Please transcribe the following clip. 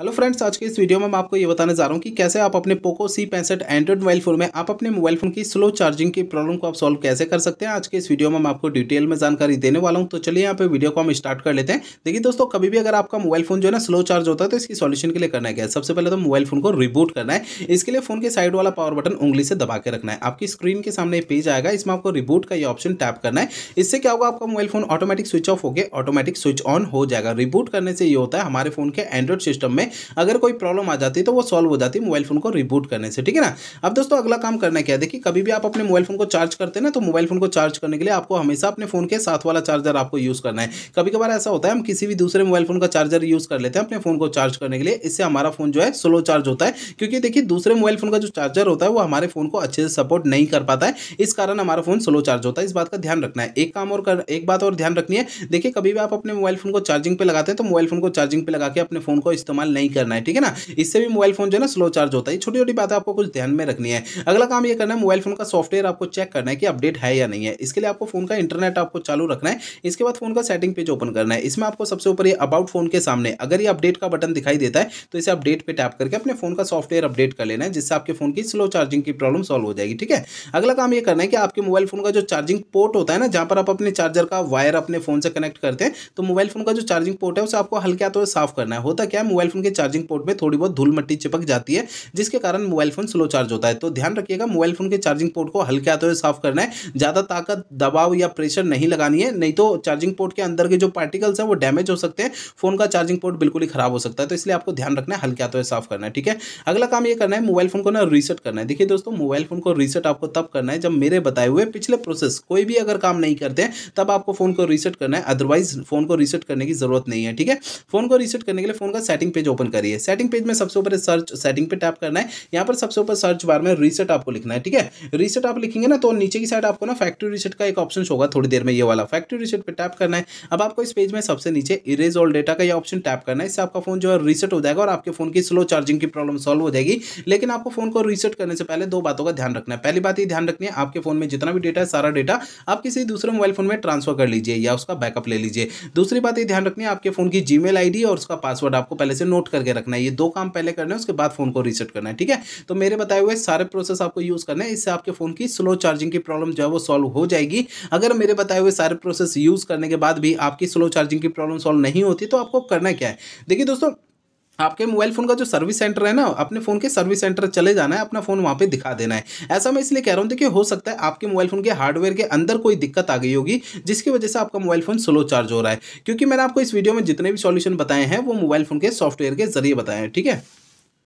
hello friends आज के इस वीडियो में मैं आपको ये बताने जा रहा हूँ कि कैसे आप अपने पोको सी पैंसठ एंड्रॉइड मोबाइल फोन में आप अपने मोबाइल फोन की स्लो चार्जिंग की प्रॉब्लम को आप सॉल्व कैसे कर सकते हैं आज के इस वीडियो में मैं आपको डिटेल में जानकारी देने वाला हूँ तो चलिए यहाँ पे वीडियो को हम स्टार्ट कर लेते हैं देखिए दोस्तों कभी भी अगर आपका मोबाइल फोन जो है ना स्लो चार्ज होता है तो इसकी सोल्यूशन के लिए करना है क्या सबसे पहले तो मोबाइल फोन को रिबूट करना है इसके लिए फोन के साइड वाला पावर बटन उंगली से दबा के रखना है आपकी स्क्रीन के सामने पेज आएगा इसमें आपको रिबूट का ये ऑप्शन टैप करना है इससे क्या होगा आपका mobile phone automatic switch off हो गया ऑटोमेटिक स्विच ऑन हो जाएगा रिबूट करने से ये होता है हमारे फोन के एंड्रॉइड सिस्टम में में अगर कोई प्रॉब्लम आ जाती तो वो सॉल्व हो जाती है मोबाइल फ़ोन को रिबूट करने से ठीक है ना अब दोस्तों अगला काम करना क्या है देखिए कभी भी आप अपने मोबाइल फ़ोन को चार्ज करते हैं ना तो मोबाइल फ़ोन को चार्ज करने के लिए आपको हमेशा अपने फ़ोन के साथ वाला चार्जर आपको यूज़ करना है कभी कभार ऐसा होता है हम किसी भी दूसरे मोबाइल फ़ोन का चार्जर यूज़ कर लेते हैं अपने फ़ोन को चार्ज करने के लिए इससे हमारा फ़ोन जो है स्लो चार्ज होता है क्योंकि देखिए दूसरे मोबाइल फ़ोन का जो चार्जर होता है वो हमारे फ़ोन को अच्छे से सपोर्ट नहीं कर पाता है इस कारण हमारा फ़ोन स्लो चार्ज होता है इस बात का ध्यान रखना है एक काम और कर एक बात और ध्यान रखनी है देखिए कभी भी आप अपने मोबाइल फ़ोन को चार्जिंग पे लगाते हैं तो मोबाइल फ़ोन को चार्जिंग पे लगा के अपने फ़ोन को इस्तेमाल नहीं करना है ठीक है ना इससे भी मोबाइल फोन जो है ना स्लो चार्ज होता है छोटी छोटी बात आपको कुछ ध्यान में रखनी है अगला काम ये करना है मोबाइल फोन का सॉफ्टवेयर आपको चेक करना है कि अपडेट है या नहीं है इसके लिए आपको फोन का इंटरनेट आपको चालू रखना है इसके बाद फोन का सेटिंग पेज ओपन करना है इसमें आपको सबसे ऊपर ये अबाउट फोन के सामने अगर ये अपडेट का बटन दिखाई देता है तो इसे अपडेट पे टैप करके अपने फोन का सॉफ्टवेयर अपडेट कर लेना है जिससे आपके फोन की स्लो चार्जिंग की प्रॉब्लम सॉल्व हो जाएगी ठीक है अगला काम ये करना है कि आपके मोबाइल फोन का जो चार्जिंग पोर्ट होता है ना जहां पर आप अपने चार्जर का वायर अपने फोन से कनेक्ट करते हैं तो मोबाइल फोन का जो चार्जिंग पोर्ट है उसे आपको हल्के हाथों साफ करना है होता क्या है मोबाइल फोन के चार्जिंग पोर्ट में थोड़ी बहुत धूल मट्टी चिपक जाती है जिसके कारण मोबाइल फ़ोन स्लो चार्ज होता है तो ध्यान रखिएगा मोबाइल फ़ोन के चार्जिंग पोर्ट को हल्के हाथों से साफ करना है ज़्यादा ताकत दबाव या प्रेशर नहीं लगानी है नहीं तो चार्जिंग पोर्ट के अंदर के जो पार्टिकल्स हैं वो डैमेज हो सकते हैं फ़ोन का चार्जिंग पोर्ट बिल्कुल ही खराब हो सकता है तो इसलिए आपको ध्यान रखना है हल्के हाथों से साफ करना है ठीक है अगला काम ये करना है मोबाइल फ़ोन को ना रीसेट करना है देखिए दोस्तों मोबाइल फ़ोन को रीसेट आपको तब करना है जब मेरे बताए हुए पिछले प्रोसेस कोई भी अगर काम नहीं करते तब आपको फ़ोन को रीसेट करना है अदरवाइज फ़ोन को रीसेट करने की ज़रूरत नहीं है ठीक है फ़ोन को रीसेट करने के लिए फ़ोन का सेटिंग पेज ओपन करिए सेटिंग पेज में सबसे ऊपर सर्च सेटिंग पे टैप करना है यहाँ पर सबसे ऊपर सर्च बार में रीसेट आपको लिखना है ठीक है रीसेट आप लिखेंगे ना तो नीचे की साइड आपको ना फैक्ट्री रीसेट का एक ऑप्शन होगा थोड़ी देर में ये वाला फैक्ट्री रीसेट पर टैप करना है अब आपको इस पेज में सबसे नीचे इरेज ऑल डेटा का यह ऑप्शन टैप करना है इससे आपका फोन जो है रीसेट हो जाएगा और आपके फोन की स्लो चार्जिंग की प्रॉब्लम सॉल्व हो जाएगी लेकिन आपको फोन को रीसेट करने से पहले दो बातों का ध्यान रखना है पहली बात ये ध्यान रखनी है आपके फोन में जितना भी डेटा है सारा डेटा आप किसी दूसरे मोबाइल फोन में ट्रांसफर कर लीजिए या उसका बैकअप ले लीजिए दूसरी बात ये ध्यान रखनी है आपके फोन की जीमेल आईडी और उसका पासवर्ड आपको पहले से नोट नोट करके रखना है ये दो काम पहले करना है उसके बाद फ़ोन को रीसेट करना है ठीक है तो मेरे बताए हुए सारे प्रोसेस आपको यूज़ करना है इससे आपके फ़ोन की स्लो चार्जिंग की प्रॉब्लम जो है वो सॉल्व हो जाएगी अगर मेरे बताए हुए सारे प्रोसेस यूज़ करने के बाद भी आपकी स्लो चार्जिंग की प्रॉब्लम सॉल्व नहीं होती तो आपको करना क्या है देखिए दोस्तों आपके मोबाइल फ़ोन का जो सर्विस सेंटर है ना अपने फ़ोन के सर्विस सेंटर चले जाना है अपना फ़ोन वहाँ पे दिखा देना है ऐसा मैं इसलिए कह रहा हूँ देखिए हो सकता है आपके मोबाइल फ़ोन के हार्डवेयर के अंदर कोई दिक्कत आ गई होगी जिसकी वजह से आपका मोबाइल फ़ोन स्लो चार्ज हो रहा है क्योंकि मैंने आपको इस वीडियो में जितने भी सॉल्यूशन बताए हैं वो मोबाइल फ़ोन के सॉफ्टवेयर के जरिए बताए हैं ठीक है